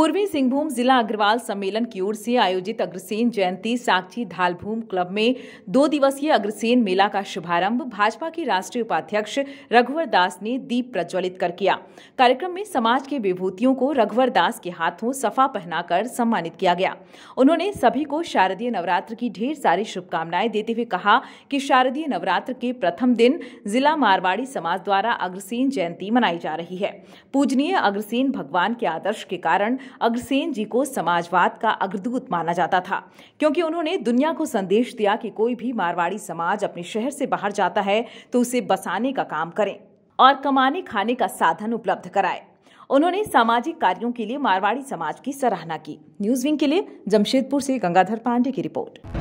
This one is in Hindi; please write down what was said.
पूर्वी सिंहभूम जिला अग्रवाल सम्मेलन की ओर से आयोजित अग्रसेन जयंती साक्षी धालभूम क्लब में दो दिवसीय अग्रसेन मेला का शुभारंभ भाजपा के राष्ट्रीय उपाध्यक्ष रघुवर दास ने दीप प्रज्वलित कर किया कार्यक्रम में समाज के विभूतियों को रघुवर दास के हाथों सफा पहनाकर सम्मानित किया गया उन्होंने सभी को शारदीय नवरात्र की ढेर सारी शुभकामनाएं देते हुए कहा कि शारदीय नवरात्र के प्रथम दिन जिला मारवाड़ी समाज द्वारा अग्रसेन जयंती मनाई जा रही है पूजनीय अग्रसेन भगवान के आदर्श के कारण अग्रसेन जी को समाजवाद का अग्रदूत माना जाता था क्योंकि उन्होंने दुनिया को संदेश दिया कि कोई भी मारवाड़ी समाज अपने शहर से बाहर जाता है तो उसे बसाने का काम करें और कमाने खाने का साधन उपलब्ध कराए उन्होंने सामाजिक कार्यों के लिए मारवाड़ी समाज की सराहना की न्यूज विंग के लिए जमशेदपुर से गंगाधर पांडे की रिपोर्ट